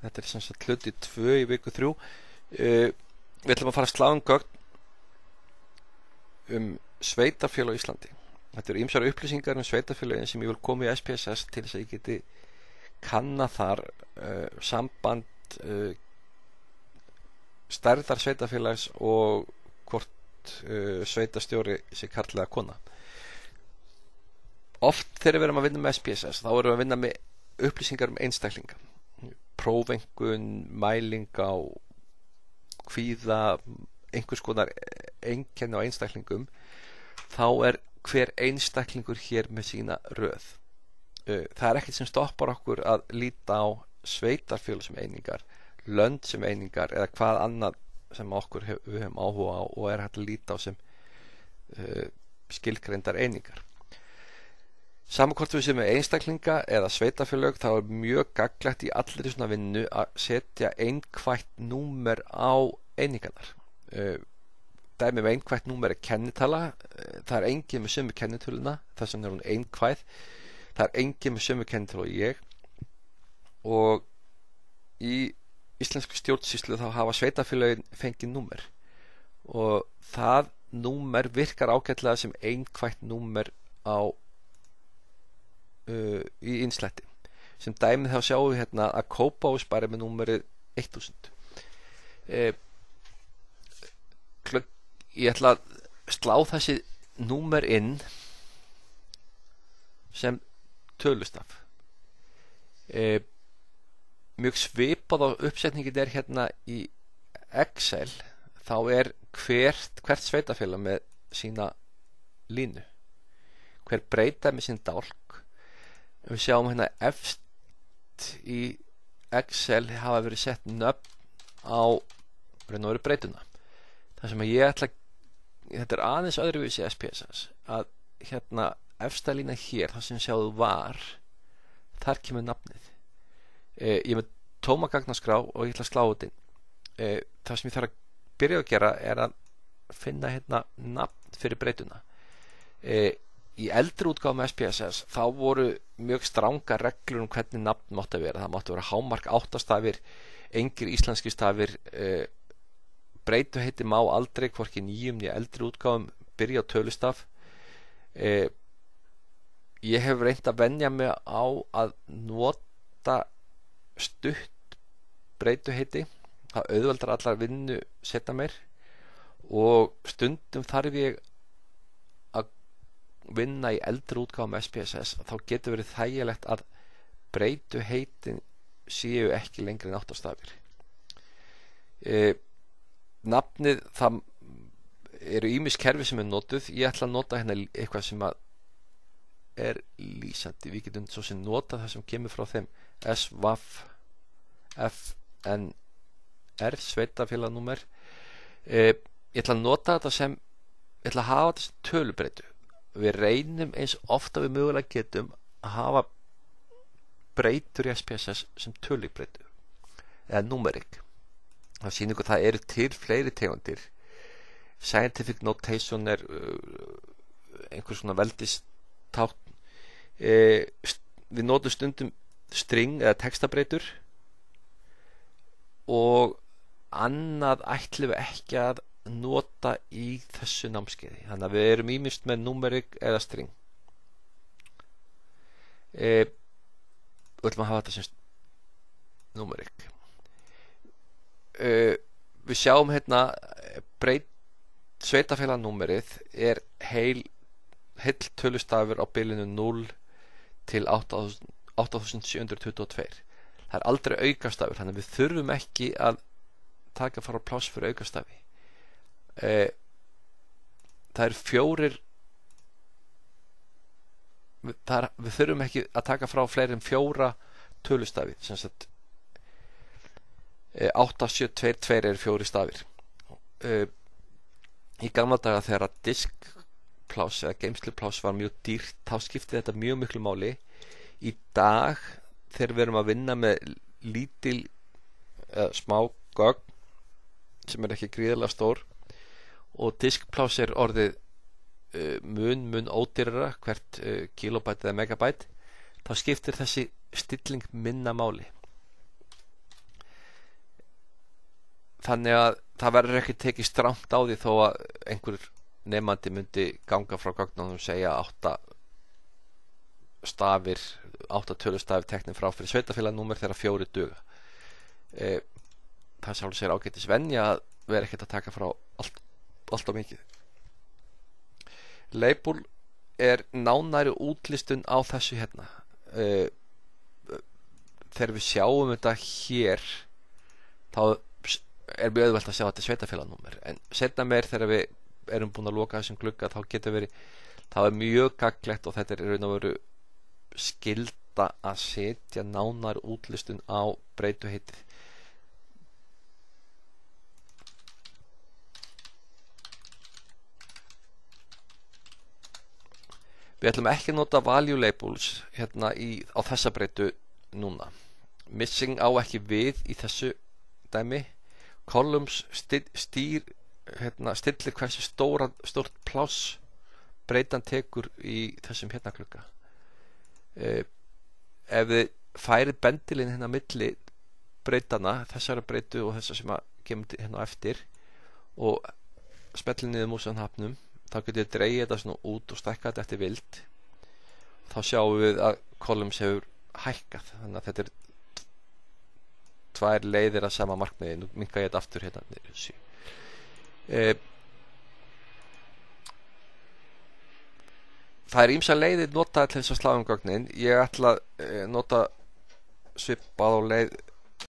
þetta er sem sagt hluti 2 í viku 3 uh, eh, við ætlum að fara að slá um gögn um sveitafjölu á Íslandi þetta eru ymsara upplýsingar um sveitafjölu sem ég vil koma í SPSS til þess að ég geti kannathar uh, eh, samband uh, stærðar sveitafjölaðs og hvort sveitastjóri sem karlæða kona oft þegar við erum að vinna með SPSS þá erum við að vinna með upplýsingar um einstaklinga prófengun, mæling á hvíða einhvers konar engkenni á einstaklingum þá er hver einstaklingur hér með sína röð það er ekkert sem stoppar okkur að líta á sveitarfjölu sem einingar lönd sem einingar eða hvað annað sem okkur hef, við hefum áhuga á og er hægt að líta á sem uh, skilgreyndar einingar Samakort við sem er einstaklinga eða sveitafélög þá er mjög gaglegt í allir svona vinnu að setja einhvægt númer á einingarnar. Eh, dæmi með um einhvægt númer er kennitala, eh, það er engið með sumu kennitöluna, þess vegna er hún einhvæð, það er engið með sumu kennitölu og ég og í íslensku stjórnsýslu þá hafa sveitafélagin fengið númer og það númer virkar ágætlega sem einhvægt númer á uh, í einslætti sem dæmið þá sjáum við hérna að Kópás bara með númerið 1000 eh, klug, ég ætla að slá þessi númer inn sem tölustaf eh, mjög svipað á uppsetningin er hérna í Excel þá er hvert, hvert sveitafélag með sína línu hver breyta með sín dálk við sjáum hérna efst í Excel hafa verið sett nöfn á reynóri breytuna þar sem að ég ætla þetta er aðeins öðruvísi SPSS að hérna efsta lína hér þar sem sjáðu var þar kemur nafnið e, ég með tóma gagnaskrá og ég ætla að slá út inn e, það sem ég þarf að byrja að gera er að finna hérna nafn fyrir breytuna e, í eldri útgáðum SPSS þá voru mjög stranga reglur um hvernig nafn mátti að vera. Það mátti að vera hámark áttastafir, engir íslenski stafir, eh, breytu heiti má aldrei, hvorki nýjum nýja eldri útgáðum, byrja tölustaf. Eh, ég hef reynd að vennja mig á að nota stutt breytu heiti, það auðveldar allar vinnu setja mér og stundum þarf ég vinna í eldri útgáðum SPSS þá getur verið þægilegt að breytu heitin séu ekki lengri en 8 stafir e, nafnið það eru ímiskerfi sem er notuð ég ætla að nota hérna eitthvað sem að er lýsandi við getum svo sem nota það sem kemur frá þeim SVAF FNR sveitafélagnúmer e, ég ætla að nota þetta sem ég ætla að hafa þetta sem tölubreitu við reynum eins ofta við mögulega getum að hafa breytur í SPSS sem tölubreytur eða numerik það sýnir okkur að það eru til fleiri tegundir scientific notation er uh, einhvers svona veldistátt e, við notum stundum string eða textabreytur og annað ætlum við ekki að nota í þessu námskeiði þannig að við erum ímyndst með numerik eða string e, við e, ætlum að hafa þetta sem numerik e, við sjáum hérna e, breyt sveitafélagnúmerið er heil heil tölustafur á bylinu 0 til 8722 það er aldrei aukastafur þannig að við þurfum ekki að taka fara pláss fyrir aukastafi e, eh, það er fjórir það er, við þurfum ekki að taka frá fleiri en fjóra tölustafi sem sagt e, 8, 7, 2, 2 er fjóri stafir e, í gamla daga þegar að diskplás eða geimsluplás var mjög dýrt þá skipti þetta mjög miklu máli í dag þegar við erum að vinna með lítil smá gögn sem er ekki gríðilega stór og diskplás er orðið eh, mun mun ódyrra hvert eh, kilobæt eða megabæt þá skiptir þessi stilling minna máli þannig að það verður ekki tekið stramt á því þó að einhver nefnandi myndi ganga frá gagnanum og segja 8 stafir 8 tölustafir teknir frá fyrir sveitafélagnúmer þegar fjóri duga e, það sjálf sér ágættis venja að vera ekkert að taka frá allt alltaf mikið label er nánæri útlistun á þessu hérna uh, þegar við sjáum þetta hér þá er mjög öðvöld að sjá að þetta er sveitafélagnúmer en setna meir þegar við erum búin að loka þessum glugga þá getur verið það er mjög gaglegt og þetta er raun og veru skilda að setja nánar útlistun á breytuheitið Við ætlum ekki að nota value labels hérna í, á þessa breytu núna. Missing á ekki við í þessu dæmi. Columns styr, stýr, hérna, stillir hversu stóra, stórt pláss breytan tekur í þessum hérna klukka. Uh, ef við færi bendilinn hérna milli breytana, þessara breytu og þessar sem að kemur hérna eftir og smetlinniðið músan hafnum þá getur við dreyið þetta svona út og stekka þetta eftir vild þá sjáum við að columns hefur hækkað þannig að þetta er tvær leiðir að sama markmiði nú mingar ég þetta aftur hérna e, það er ímsa leiðir notað til þess að slagumgögnin ég ætla að eh, nota svipað og leið